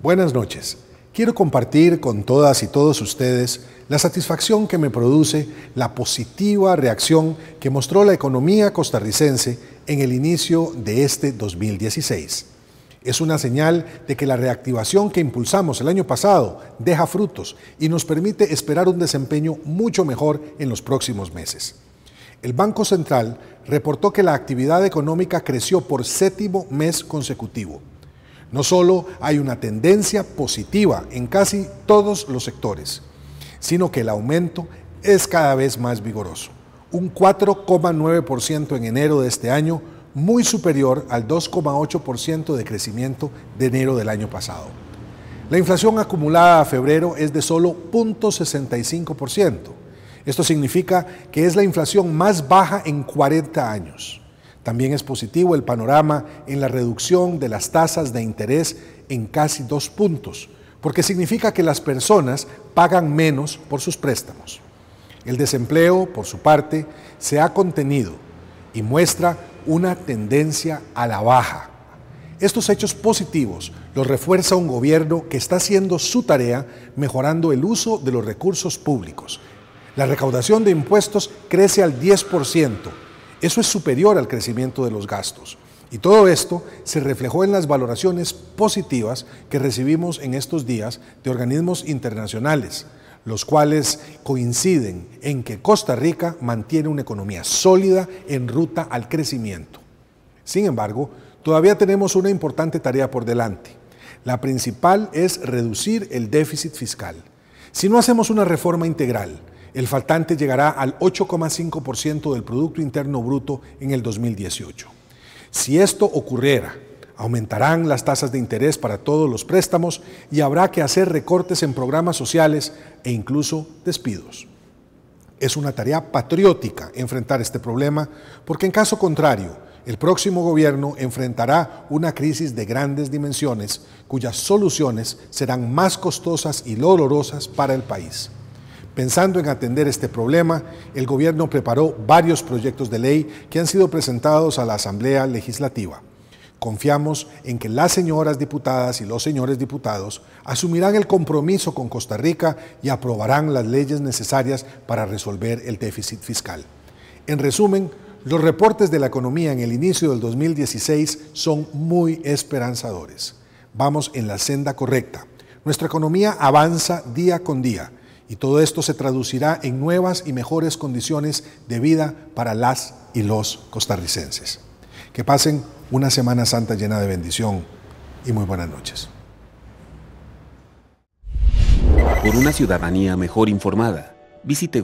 Buenas noches. Quiero compartir con todas y todos ustedes la satisfacción que me produce la positiva reacción que mostró la economía costarricense en el inicio de este 2016. Es una señal de que la reactivación que impulsamos el año pasado deja frutos y nos permite esperar un desempeño mucho mejor en los próximos meses. El Banco Central reportó que la actividad económica creció por séptimo mes consecutivo no solo hay una tendencia positiva en casi todos los sectores, sino que el aumento es cada vez más vigoroso. Un 4,9% en enero de este año, muy superior al 2,8% de crecimiento de enero del año pasado. La inflación acumulada a febrero es de solo 0.65%. Esto significa que es la inflación más baja en 40 años. También es positivo el panorama en la reducción de las tasas de interés en casi dos puntos, porque significa que las personas pagan menos por sus préstamos. El desempleo, por su parte, se ha contenido y muestra una tendencia a la baja. Estos hechos positivos los refuerza un gobierno que está haciendo su tarea mejorando el uso de los recursos públicos. La recaudación de impuestos crece al 10% eso es superior al crecimiento de los gastos. Y todo esto se reflejó en las valoraciones positivas que recibimos en estos días de organismos internacionales, los cuales coinciden en que Costa Rica mantiene una economía sólida en ruta al crecimiento. Sin embargo, todavía tenemos una importante tarea por delante. La principal es reducir el déficit fiscal. Si no hacemos una reforma integral, el faltante llegará al 8,5% del Producto Interno Bruto en el 2018. Si esto ocurriera, aumentarán las tasas de interés para todos los préstamos y habrá que hacer recortes en programas sociales e incluso despidos. Es una tarea patriótica enfrentar este problema porque en caso contrario, el próximo gobierno enfrentará una crisis de grandes dimensiones cuyas soluciones serán más costosas y dolorosas para el país. Pensando en atender este problema, el gobierno preparó varios proyectos de ley que han sido presentados a la Asamblea Legislativa. Confiamos en que las señoras diputadas y los señores diputados asumirán el compromiso con Costa Rica y aprobarán las leyes necesarias para resolver el déficit fiscal. En resumen, los reportes de la economía en el inicio del 2016 son muy esperanzadores. Vamos en la senda correcta. Nuestra economía avanza día con día y todo esto se traducirá en nuevas y mejores condiciones de vida para las y los costarricenses. Que pasen una Semana Santa llena de bendición y muy buenas noches. Por una ciudadanía mejor informada, visite